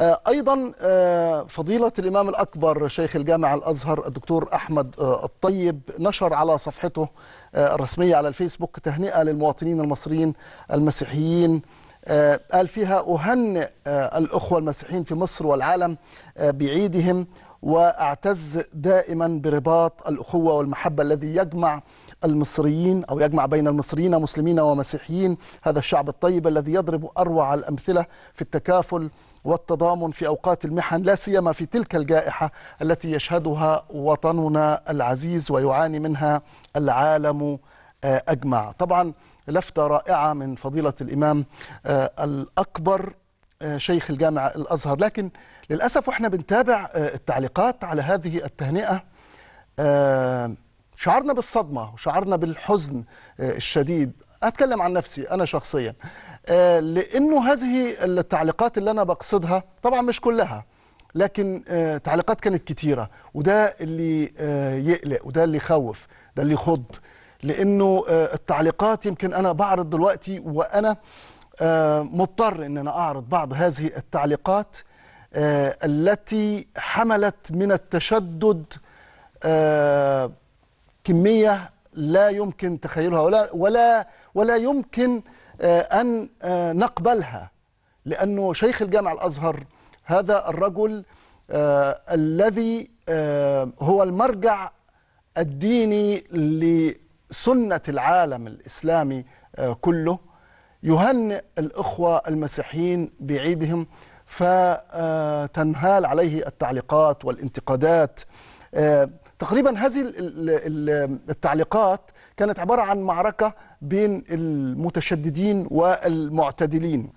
آه، أيضا آه، فضيلة الإمام الأكبر شيخ الجامع الأزهر الدكتور أحمد آه، الطيب نشر على صفحته الرسمية على الفيسبوك تهنئة للمواطنين المصريين المسيحيين قال فيها أهنئ الأخوة المسيحيين في مصر والعالم بعيدهم وأعتز دائما برباط الأخوة والمحبة الذي يجمع المصريين أو يجمع بين المصريين مسلمين ومسيحيين هذا الشعب الطيب الذي يضرب أروع الأمثلة في التكافل والتضامن في اوقات المحن لا سيما في تلك الجائحه التي يشهدها وطننا العزيز ويعاني منها العالم آه، اجمع. طبعا لفته رائعه من فضيله الامام آه، الاكبر آه، شيخ الجامع الازهر، لكن للاسف واحنا بنتابع التعليقات على هذه التهنئه شعرنا بالصدمه وشعرنا بالحزن آه، الشديد اتكلم عن نفسي انا شخصيا آه، لانه هذه التعليقات اللي انا بقصدها طبعا مش كلها لكن آه، تعليقات كانت كتيره وده اللي يقلق وده اللي يخوف ده اللي يخض لانه التعليقات يمكن انا بعرض دلوقتي وانا مضطر ان انا اعرض بعض هذه التعليقات التي حملت من التشدد كمية لا يمكن تخيلها ولا ولا ولا يمكن آه، أن آه، نقبلها لأنه شيخ الجامع الأزهر هذا الرجل آه، الذي هو المرجع الديني لسنة العالم الإسلامي كله يهنئ الإخوة المسيحيين بعيدهم فتنهال عليه التعليقات والانتقادات تقريبا هذه التعليقات كانت عبارة عن معركة بين المتشددين والمعتدلين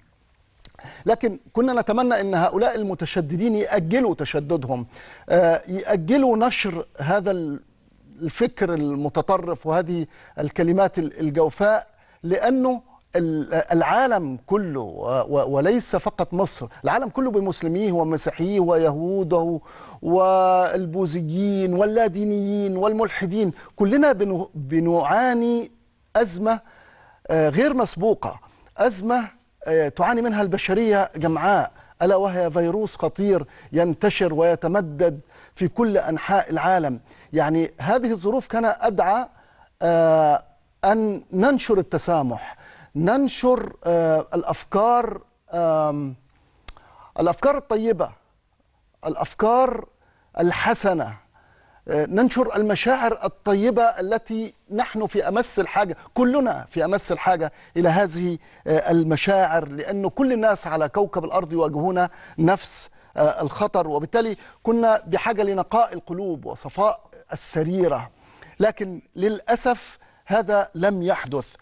لكن كنا نتمنى ان هؤلاء المتشددين ياجلوا تشددهم آه، ياجلوا نشر هذا الفكر المتطرف وهذه الكلمات الجوفاء لانه العالم كله وليس فقط مصر العالم كله بمسلميه ومسيحيه ويهوده والبوذيين واللادينيين والملحدين كلنا بنعاني أزمة آه، غير مسبوقة أزمة آه، تعاني منها البشرية جمعاء ألا وهي فيروس خطير ينتشر ويتمدد في كل أنحاء العالم يعني هذه الظروف كان أدعى آه، أن ننشر التسامح ننشر آه، الافكار الافكار الطيبه الافكار الحسنه آه، ننشر المشاعر الطيبه التي نحن في امس الحاجه كلنا في امس الحاجه الى هذه آه، المشاعر لانه كل الناس على كوكب الارض يواجهون نفس الخطر وبالتالي كنا بحاجه لنقاء القلوب وصفاء السريره لكن للاسف هذا لم يحدث